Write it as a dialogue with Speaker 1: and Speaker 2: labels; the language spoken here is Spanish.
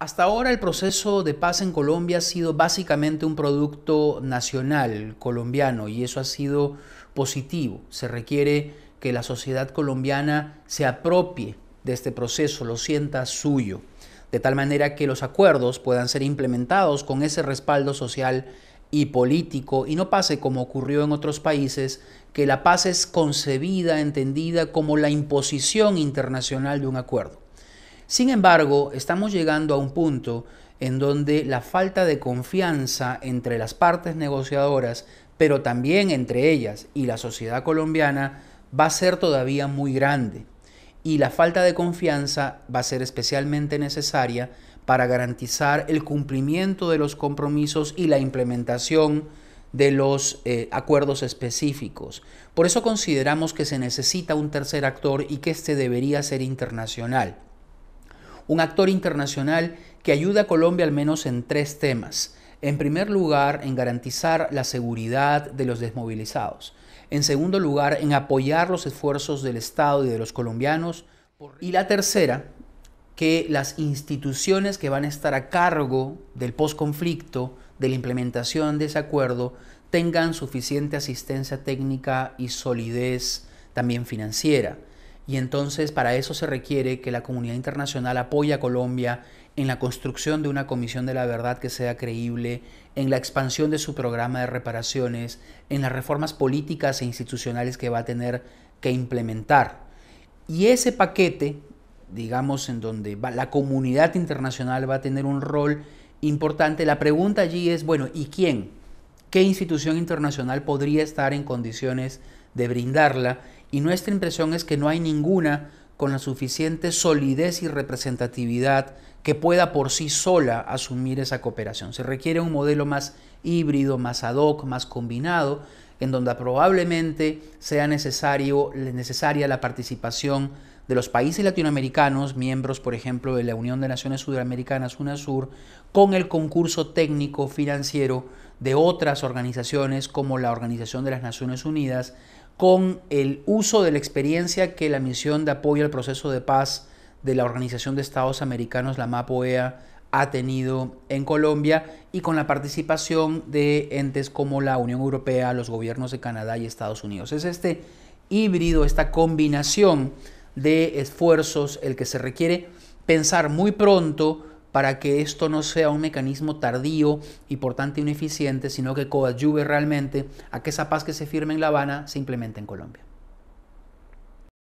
Speaker 1: Hasta ahora el proceso de paz en Colombia ha sido básicamente un producto nacional colombiano y eso ha sido positivo. Se requiere que la sociedad colombiana se apropie de este proceso, lo sienta suyo, de tal manera que los acuerdos puedan ser implementados con ese respaldo social y político y no pase como ocurrió en otros países, que la paz es concebida, entendida como la imposición internacional de un acuerdo. Sin embargo, estamos llegando a un punto en donde la falta de confianza entre las partes negociadoras, pero también entre ellas y la sociedad colombiana, va a ser todavía muy grande. Y la falta de confianza va a ser especialmente necesaria para garantizar el cumplimiento de los compromisos y la implementación de los eh, acuerdos específicos. Por eso consideramos que se necesita un tercer actor y que este debería ser internacional un actor internacional que ayuda a Colombia al menos en tres temas. En primer lugar, en garantizar la seguridad de los desmovilizados. En segundo lugar, en apoyar los esfuerzos del Estado y de los colombianos. Y la tercera, que las instituciones que van a estar a cargo del posconflicto, de la implementación de ese acuerdo, tengan suficiente asistencia técnica y solidez también financiera. Y entonces para eso se requiere que la comunidad internacional apoye a Colombia en la construcción de una comisión de la verdad que sea creíble, en la expansión de su programa de reparaciones, en las reformas políticas e institucionales que va a tener que implementar. Y ese paquete, digamos, en donde la comunidad internacional va a tener un rol importante, la pregunta allí es, bueno, ¿y quién? ¿Qué institución internacional podría estar en condiciones de brindarla? y nuestra impresión es que no hay ninguna con la suficiente solidez y representatividad que pueda por sí sola asumir esa cooperación. Se requiere un modelo más híbrido, más ad hoc, más combinado, en donde probablemente sea necesario, necesaria la participación de los países latinoamericanos, miembros, por ejemplo, de la Unión de Naciones Sudamericanas, UNASUR, con el concurso técnico financiero de otras organizaciones como la Organización de las Naciones Unidas, con el uso de la experiencia que la misión de apoyo al proceso de paz de la Organización de Estados Americanos, la MAPOEA, ha tenido en Colombia y con la participación de entes como la Unión Europea, los gobiernos de Canadá y Estados Unidos. Es este híbrido, esta combinación de esfuerzos el que se requiere pensar muy pronto para que esto no sea un mecanismo tardío y por tanto ineficiente, sino que coadyuve realmente a que esa paz que se firme en La Habana se en Colombia.